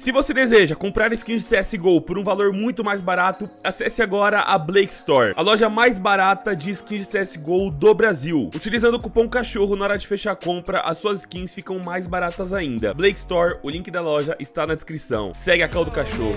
Se você deseja comprar skins de CSGO por um valor muito mais barato, acesse agora a Blake Store, a loja mais barata de skins de CSGO do Brasil. Utilizando o cupom CACHORRO na hora de fechar a compra, as suas skins ficam mais baratas ainda. Blake Store, o link da loja está na descrição. Segue a Caldo Cachorro.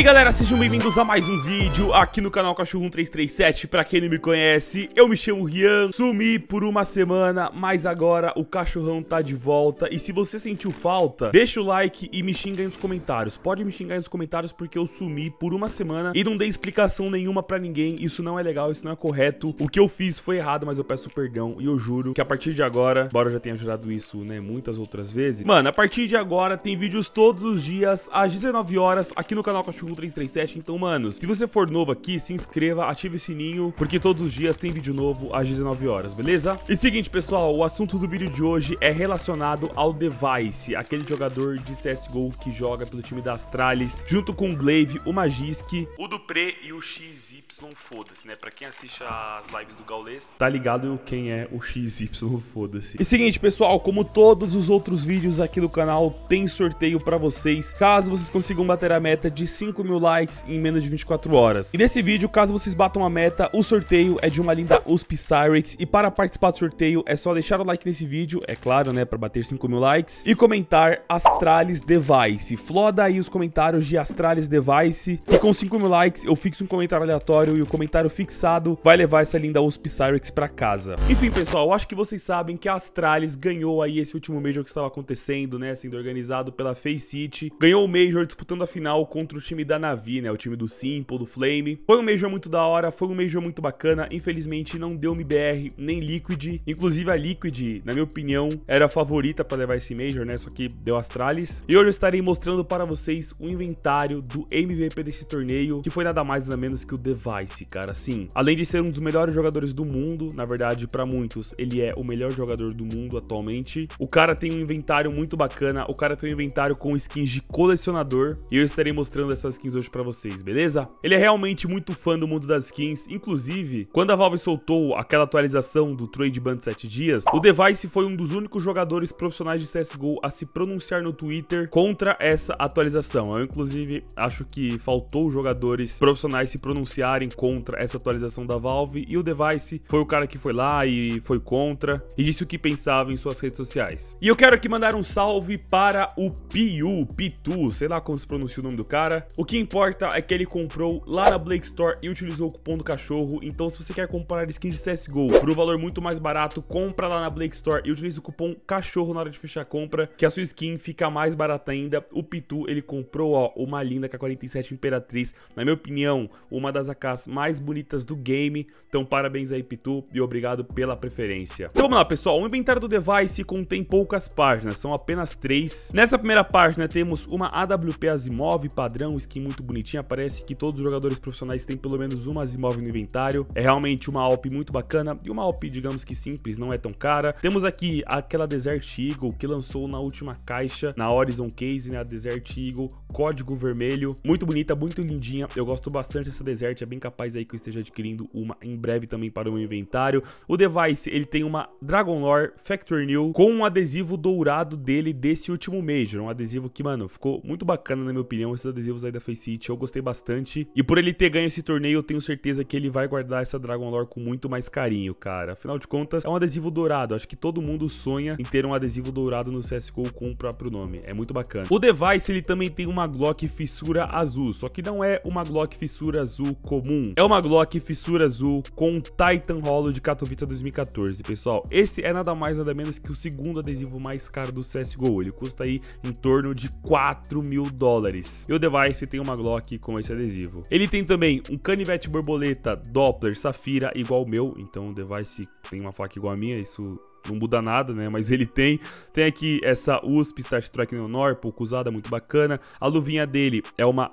E aí galera, sejam bem-vindos a mais um vídeo aqui no canal Cachorro 1337 Pra quem não me conhece, eu me chamo Rian Sumi por uma semana, mas agora o cachorrão tá de volta E se você sentiu falta, deixa o like e me xinga aí nos comentários Pode me xingar aí nos comentários porque eu sumi por uma semana E não dei explicação nenhuma pra ninguém Isso não é legal, isso não é correto O que eu fiz foi errado, mas eu peço perdão E eu juro que a partir de agora, embora eu já tenha ajudado isso, né, muitas outras vezes Mano, a partir de agora tem vídeos todos os dias às 19 horas aqui no canal Cachorro Mundo 337. Então, mano, se você for novo aqui, se inscreva, ative o sininho, porque todos os dias tem vídeo novo às 19 horas, beleza? E seguinte, pessoal, o assunto do vídeo de hoje é relacionado ao Device, aquele jogador de CSGO que joga pelo time da Astralis, junto com o Glaive, o Magisk, o Dupré e o XY, foda-se, né? Pra quem assiste as lives do Gaules, tá ligado quem é o XY, foda-se. E seguinte, pessoal, como todos os outros vídeos aqui do canal, tem sorteio pra vocês, caso vocês consigam bater a meta de 5 5 mil likes em menos de 24 horas. E nesse vídeo, caso vocês batam a meta, o sorteio é de uma linda USP Cyrix. E para participar do sorteio, é só deixar o like nesse vídeo, é claro, né, para bater 5 mil likes. E comentar Astralis Device. Floda aí os comentários de Astralis Device. E com 5 mil likes, eu fixo um comentário aleatório e o comentário fixado vai levar essa linda USP Cyrix para casa. Enfim, pessoal, eu acho que vocês sabem que a Astralis ganhou aí esse último Major que estava acontecendo, né, sendo organizado pela Face City. Ganhou o Major disputando a final contra o time da Navi, né? O time do Simple, do Flame. Foi um Major muito da hora, foi um Major muito bacana. Infelizmente não deu MBR nem Liquid. Inclusive a Liquid, na minha opinião, era a favorita para levar esse Major, né? Só que deu Astralis. E hoje eu estarei mostrando para vocês o inventário do MVP desse torneio, que foi nada mais nada menos que o Device, cara. Sim, além de ser um dos melhores jogadores do mundo, na verdade, para muitos, ele é o melhor jogador do mundo atualmente. O cara tem um inventário muito bacana, o cara tem um inventário com skins de colecionador, e eu estarei mostrando essas skins hoje pra vocês, beleza? Ele é realmente muito fã do mundo das skins, inclusive, quando a Valve soltou aquela atualização do Trade Ban de 7 dias, o Device foi um dos únicos jogadores profissionais de CSGO a se pronunciar no Twitter contra essa atualização. Eu, inclusive, acho que faltou jogadores profissionais se pronunciarem contra essa atualização da Valve e o Device foi o cara que foi lá e foi contra e disse o que pensava em suas redes sociais. E eu quero aqui mandar um salve para o Piu, Pitu, sei lá como se pronuncia o nome do cara. O que importa é que ele comprou lá na Blake Store e utilizou o cupom do cachorro. Então, se você quer comprar skins de CSGO por um valor muito mais barato, compra lá na Blake Store e utilize o cupom cachorro na hora de fechar a compra, que a sua skin fica mais barata ainda. O Pitu, ele comprou, ó, uma linda K47 Imperatriz. Na minha opinião, uma das AKs mais bonitas do game. Então, parabéns aí, Pitu, e obrigado pela preferência. Então, vamos lá, pessoal. O inventário do device contém poucas páginas, são apenas três. Nessa primeira página, temos uma AWP Asimov padrão, skin muito bonitinha, parece que todos os jogadores profissionais têm pelo menos uma Asimov no inventário. É realmente uma AWP muito bacana e uma AWP, digamos que simples, não é tão cara. Temos aqui aquela Desert Eagle que lançou na última caixa, na Horizon Case, né, a Desert Eagle, código vermelho, muito bonita, muito lindinha. Eu gosto bastante dessa Desert, é bem capaz aí que eu esteja adquirindo uma em breve também para o meu inventário. O device, ele tem uma Dragon Lore Factory New com um adesivo dourado dele desse último Major, um adesivo que, mano, ficou muito bacana na minha opinião, esses adesivos aí da eu gostei bastante. E por ele ter ganho esse torneio, eu tenho certeza que ele vai guardar essa Dragon Lore com muito mais carinho, cara. Afinal de contas, é um adesivo dourado. Acho que todo mundo sonha em ter um adesivo dourado no CSGO com o próprio nome. É muito bacana. O device, ele também tem uma Glock fissura azul, só que não é uma Glock fissura azul comum. É uma Glock fissura azul com Titan Hollow de Katowice 2014, pessoal. Esse é nada mais nada menos que o segundo adesivo mais caro do CSGO. Ele custa aí em torno de 4 mil dólares. E o device tem uma Glock com esse adesivo. Ele tem também um canivete borboleta Doppler Safira igual o meu, então o device tem uma faca igual a minha, isso não muda nada, né? Mas ele tem. Tem aqui essa USP Star Trek Neonor, pouco usada, muito bacana. A luvinha dele é uma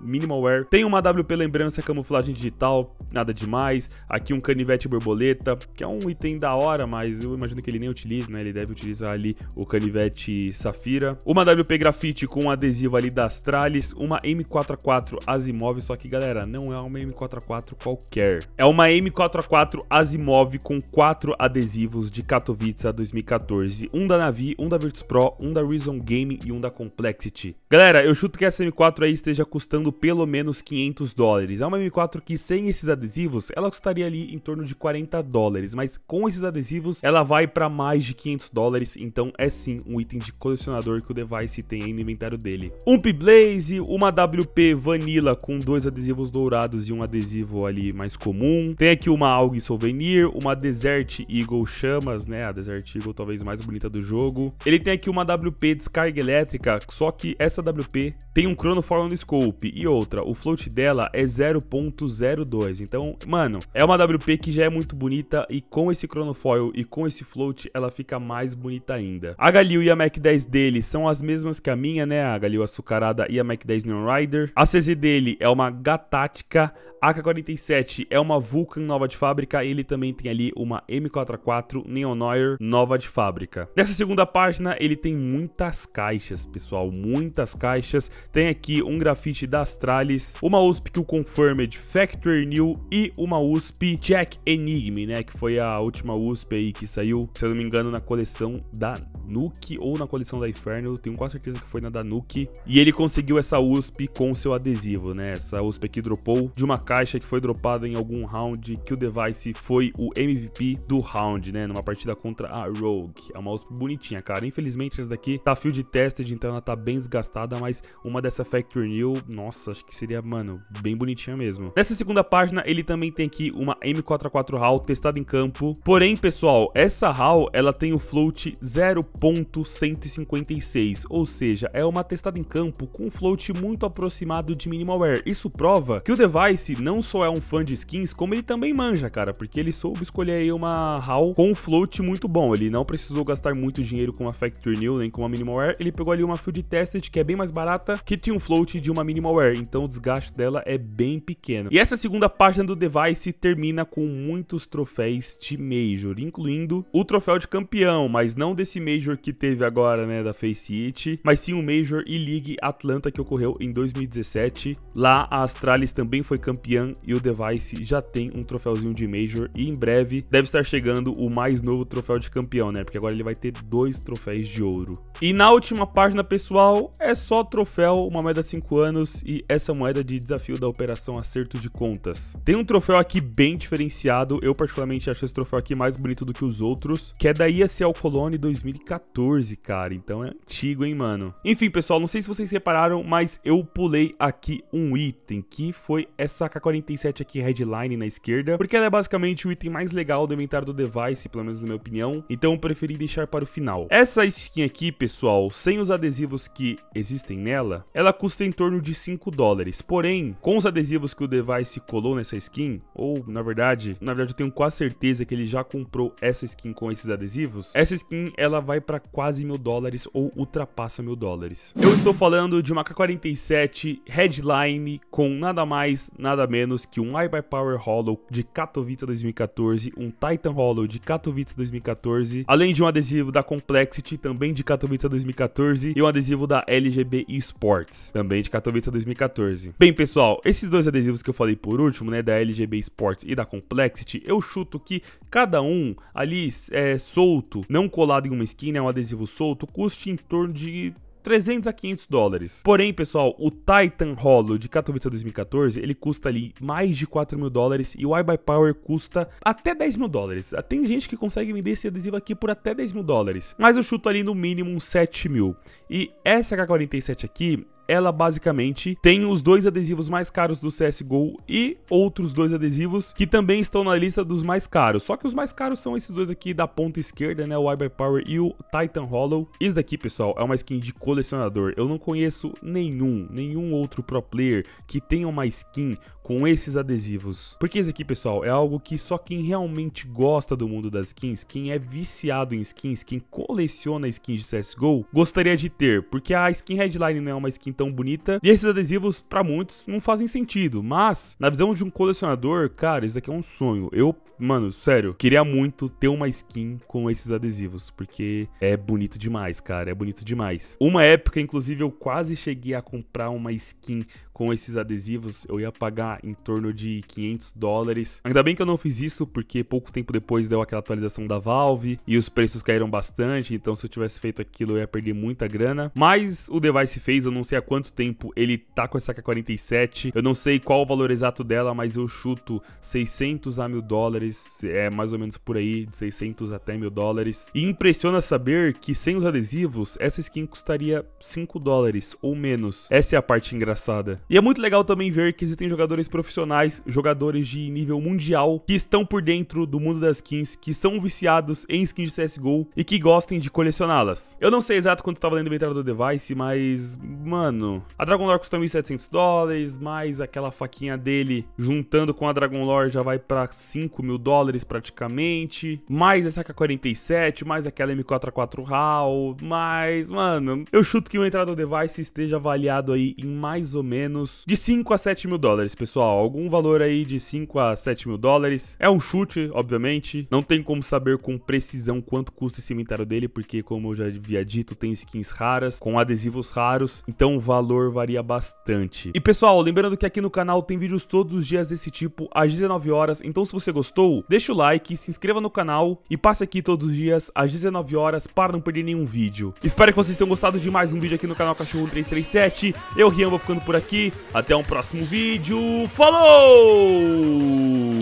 minimal wear. Tem uma WP lembrança, camuflagem digital, nada demais. Aqui um canivete borboleta, que é um item da hora, mas eu imagino que ele nem utiliza, né? Ele deve utilizar ali o canivete safira. Uma WP grafite com um adesivo ali das trales. Uma M4A4 Asimov, só que galera, não é uma m 4 4 qualquer. É uma M4A4 Asimov com quatro adesivos jogos de Katowice a 2014, um da Navi, um da Virtus Pro, um da Reason Gaming e um da Complexity. Galera, eu chuto que essa M4 aí esteja custando pelo menos 500 dólares. É uma M4 que sem esses adesivos, ela custaria ali em torno de 40 dólares, mas com esses adesivos ela vai para mais de 500 dólares, então é sim um item de colecionador que o device tem aí no inventário dele. Um P-Blaze, uma WP Vanilla com dois adesivos dourados e um adesivo ali mais comum. Tem aqui uma AUG Souvenir, uma Desert Eagle Shun, chamas, né? A Desert Eagle talvez mais bonita do jogo. Ele tem aqui uma WP descarga elétrica, só que essa WP tem um Chronofoil no scope e outra, o float dela é 0.02. Então, mano, é uma WP que já é muito bonita e com esse chronofoil e com esse float ela fica mais bonita ainda. A Galil e a Mac 10 dele são as mesmas que a minha, né? A Galil açucarada e a Mac 10 Neon Rider. A CZ dele é uma Gatática, AK-47 é uma Vulcan nova de fábrica e ele também tem ali uma M4A4 Neuer nova de fábrica. Nessa segunda página, ele tem muitas caixas, pessoal, muitas caixas. Tem aqui um grafite da Astralis, uma USP que o Confirmed Factory New e uma USP Jack Enigme, né, que foi a última USP aí que saiu, se eu não me engano, na coleção da Nuke ou na coleção da Inferno, tenho quase certeza que foi na da Nuke. E ele conseguiu essa USP com seu adesivo, né? Essa USP aqui dropou de uma caixa que foi dropada em algum round que o device foi o MVP do round, né? uma partida contra a Rogue. É uma USP bonitinha, cara. Infelizmente essa daqui tá field tested, então ela tá bem desgastada, mas uma dessa Factory New, nossa, acho que seria, mano, bem bonitinha mesmo. Nessa segunda página, ele também tem aqui uma M44 HAL testada em campo. Porém, pessoal, essa HAL, ela tem o float 0.156, ou seja, é uma testada em campo com um float muito aproximado de minimalware. Isso prova que o device não só é um fã de skins, como ele também manja, cara, porque ele soube escolher aí uma HAL com float muito bom, ele não precisou gastar muito dinheiro com uma Factory New nem com uma Minimalware, ele pegou ali uma Field Tested que é bem mais barata, que tinha um float de uma Minimalware, então o desgaste dela é bem pequeno. E essa segunda página do device termina com muitos troféus de Major, incluindo o troféu de campeão, mas não desse Major que teve agora, né, da Face It, mas sim o Major e League Atlanta que ocorreu em 2017. Lá a Astralis também foi campeã e o device já tem um troféuzinho de Major e em breve deve estar chegando o mais mais novo troféu de campeão, né? Porque agora ele vai ter dois troféus de ouro. E na última página, pessoal, é só troféu, uma moeda 5 anos e essa moeda de desafio da operação acerto de contas. Tem um troféu aqui bem diferenciado, eu particularmente acho esse troféu aqui mais bonito do que os outros, que é da ISL Colony 2014, cara. Então é antigo, hein, mano? Enfim, pessoal, não sei se vocês repararam, mas eu pulei aqui um item, que foi essa K47 aqui, Headline na esquerda, porque ela é basicamente o item mais legal do inventário do device, pelo menos na minha opinião. Então eu preferi deixar para o final. Essa skin aqui, pessoal, sem os adesivos que existem nela, ela custa em torno de 5 dólares. Porém, com os adesivos que o device colou nessa skin, ou na verdade, na verdade eu tenho quase certeza que ele já comprou essa skin com esses adesivos, essa skin ela vai para quase mil dólares ou ultrapassa mil dólares. Eu estou falando de uma K47 Headline com nada mais, nada menos que um I Power Hollow de Katowice 2014, um Titan Hollow de Katowice Katowice 2014, além de um adesivo da Complexity, também de Katowice 2014, e um adesivo da LGB Sports, também de Katowice 2014. Bem, pessoal, esses dois adesivos que eu falei por último, né, da LGB Sports e da Complexity, eu chuto que cada um ali é solto, não colado em uma skin, é né, um adesivo solto, custe em torno de 300 a 500 dólares. Porém, pessoal, o Titan Hollow de Katowice 2014, ele custa ali mais de 4 mil dólares e o iBuyPower custa até 10 mil dólares. Ah, tem gente que consegue vender esse adesivo aqui por até 10 mil dólares, mas eu chuto ali no mínimo 7 mil. E essa K47 aqui, ela basicamente tem os dois adesivos mais caros do CSGO e outros dois adesivos que também estão na lista dos mais caros. Só que os mais caros são esses dois aqui da ponta esquerda, né? O Power e o Titan Hollow. Isso daqui, pessoal, é uma skin de colecionador. Eu não conheço nenhum, nenhum outro pro player que tenha uma skin com esses adesivos. Porque isso aqui, pessoal, é algo que só quem realmente gosta do mundo das skins, quem é viciado em skins, quem coleciona skins de CSGO, gostaria de ter, porque a skin headline não é uma skin tão bonita, e esses adesivos, para muitos, não fazem sentido, mas, na visão de um colecionador, cara, isso daqui é um sonho. Eu, mano, sério, queria muito ter uma skin com esses adesivos, porque é bonito demais, cara, é bonito demais. Uma época, inclusive, eu quase cheguei a comprar uma skin com esses adesivos eu ia pagar em torno de 500 dólares. Ainda bem que eu não fiz isso porque pouco tempo depois deu aquela atualização da Valve e os preços caíram bastante, então se eu tivesse feito aquilo eu ia perder muita grana. Mas o device fez, eu não sei há quanto tempo ele tá com essa K47, eu não sei qual o valor exato dela, mas eu chuto 600 a mil dólares, é mais ou menos por aí, de 600 até mil dólares. E impressiona saber que sem os adesivos, essa skin custaria 5 dólares ou menos. Essa é a parte engraçada. E é muito legal também ver que existem jogadores profissionais, jogadores de nível mundial, que estão por dentro do mundo das skins, que são viciados em skins de CSGO e que gostem de colecioná-las. Eu não sei exato quanto tá valendo a entrada do device, mas, mano... A Dragon Lore custa 1.700 dólares, mais aquela faquinha dele juntando com a Dragon Lore já vai pra 5 mil dólares praticamente, mais essa K-47, mais aquela M4A4 HAL, mais... Mano, eu chuto que o entrada do device esteja avaliado aí em mais ou menos menos de 5 a 7 mil dólares, pessoal. Algum valor aí de 5 a 7 mil dólares. É um chute, obviamente. Não tem como saber com precisão quanto custa esse inventário dele, porque, como eu já havia dito, tem skins raras, com adesivos raros. Então o valor varia bastante. E, pessoal, lembrando que aqui no canal tem vídeos todos os dias desse tipo, às 19 horas. Então, se você gostou, deixa o like, se inscreva no canal e passe aqui todos os dias às 19 horas para não perder nenhum vídeo. Espero que vocês tenham gostado de mais um vídeo aqui no canal Cachorro 337. Eu, Rian, vou ficando por aqui. Até um próximo vídeo. Falou!